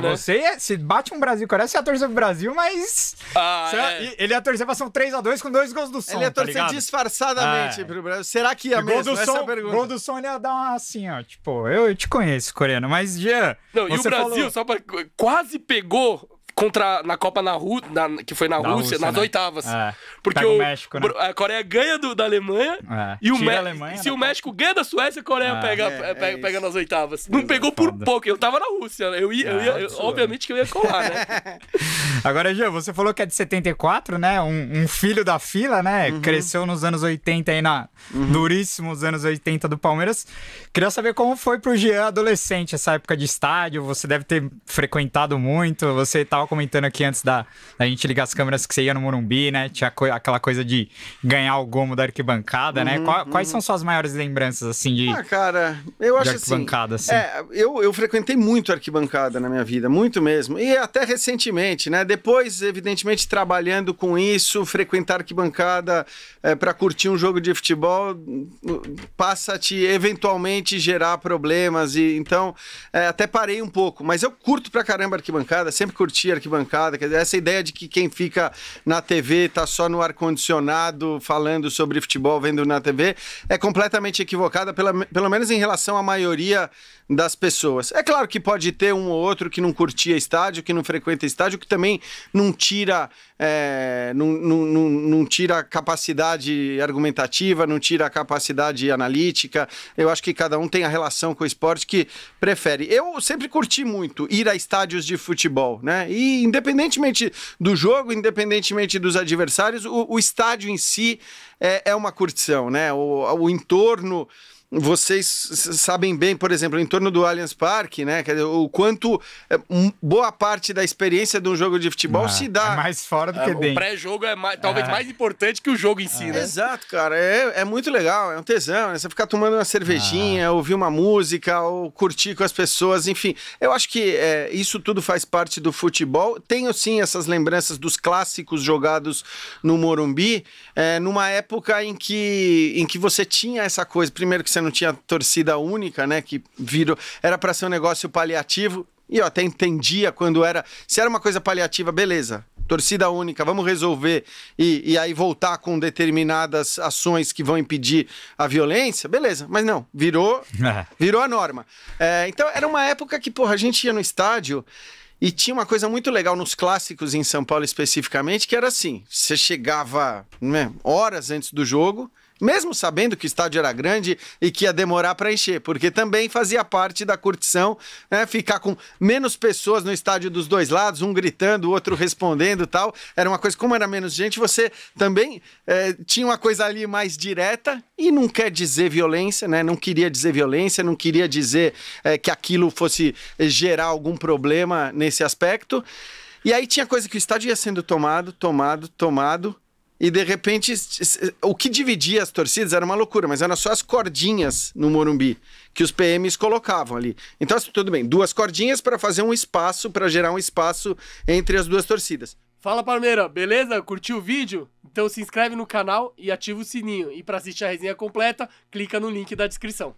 de né? Você, se é, bate um Brasil Coreia, você ia torcer pro Brasil, mas. Ah, é. é. Ele ia torcer pra ser um 3x2 com dois gols do som. Ele ia tá torcer tá disfarçadamente é. pro Brasil. Será que ia mesmo? do Essa é som, Gol do som ele ia dar uma assim, ó. Tipo, eu, eu te conheço, coreano, mas Jean. Não, e o Brasil, falou... só pra... quase pegou contra na Copa na, Ru, na que foi na, Rússia, Rússia, nas né? oitavas. É. Porque o, México, né? a Coreia ganha do, da Alemanha é. e o Me... Alemanha, se o México Copa. ganha da Suécia, a Coreia é. pega, é, é, é pega, pega, nas oitavas. Não pegou por pouco, eu tava na Rússia, eu ia, eu ia obviamente que eu ia colar, né? Agora, Gê, você falou que é de 74, né? Um, um filho da fila, né? Uhum. Cresceu nos anos 80 aí na uhum. duríssimos anos 80 do Palmeiras. Queria saber como foi pro Jean adolescente essa época de estádio, você deve ter frequentado muito, você tava comentando aqui antes da, da gente ligar as câmeras que você ia no Morumbi, né? Tinha co aquela coisa de ganhar o gomo da arquibancada, uhum, né? uhum. Quais uhum. são suas maiores lembranças, assim, de. Ah, cara, eu acho arquibancada, assim. assim. É, eu, eu frequentei muito arquibancada na minha vida, muito mesmo. E até recentemente, né? Depois, evidentemente, trabalhando com isso, frequentar arquibancada é, para curtir um jogo de futebol passa a te eventualmente gerar problemas. e Então, é, até parei um pouco, mas eu curto pra caramba arquibancada, sempre curti arquibancada arquibancada. Quer dizer, essa ideia de que quem fica na TV está só no ar-condicionado falando sobre futebol, vendo na TV, é completamente equivocada, pela, pelo menos em relação à maioria das pessoas. É claro que pode ter um ou outro que não curtia estádio, que não frequenta estádio, que também não tira é, não, não, não, tira a capacidade argumentativa, não tira a capacidade analítica. Eu acho que cada um tem a relação com o esporte que prefere. Eu sempre curti muito ir a estádios de futebol, né? E independentemente do jogo, independentemente dos adversários, o, o estádio em si é, é uma curtição, né? o, o entorno vocês sabem bem, por exemplo, em torno do Allianz Parque, né? O quanto é, boa parte da experiência de um jogo de futebol ah, se dá. É mais fora do é, que é, dentro. O pré-jogo é mais, talvez ah. mais importante que o jogo em si, ah. né? É, exato, cara. É, é muito legal, é um tesão. Né? Você ficar tomando uma cervejinha, ah. ouvir uma música, ou curtir com as pessoas, enfim. Eu acho que é, isso tudo faz parte do futebol. Tenho sim essas lembranças dos clássicos jogados no Morumbi, é, numa época em que, em que você tinha essa coisa. Primeiro que você não tinha torcida única, né? Que virou. Era para ser um negócio paliativo. E eu até entendia quando era. Se era uma coisa paliativa, beleza. Torcida única, vamos resolver e, e aí voltar com determinadas ações que vão impedir a violência, beleza. Mas não, virou virou a norma. É, então era uma época que, porra, a gente ia no estádio e tinha uma coisa muito legal nos clássicos em São Paulo especificamente, que era assim: você chegava né, horas antes do jogo, mesmo sabendo que o estádio era grande e que ia demorar para encher, porque também fazia parte da curtição, né? Ficar com menos pessoas no estádio dos dois lados, um gritando, o outro respondendo tal. Era uma coisa, como era menos gente, você também é, tinha uma coisa ali mais direta e não quer dizer violência, né? Não queria dizer violência, não queria dizer é, que aquilo fosse eh, gerar algum problema nesse aspecto. E aí tinha coisa que o estádio ia sendo tomado, tomado, tomado. E de repente, o que dividia as torcidas era uma loucura, mas eram só as cordinhas no Morumbi que os PMs colocavam ali. Então, assim, tudo bem, duas cordinhas para fazer um espaço, para gerar um espaço entre as duas torcidas. Fala Palmeira, beleza? Curtiu o vídeo? Então se inscreve no canal e ativa o sininho. E para assistir a resenha completa, clica no link da descrição.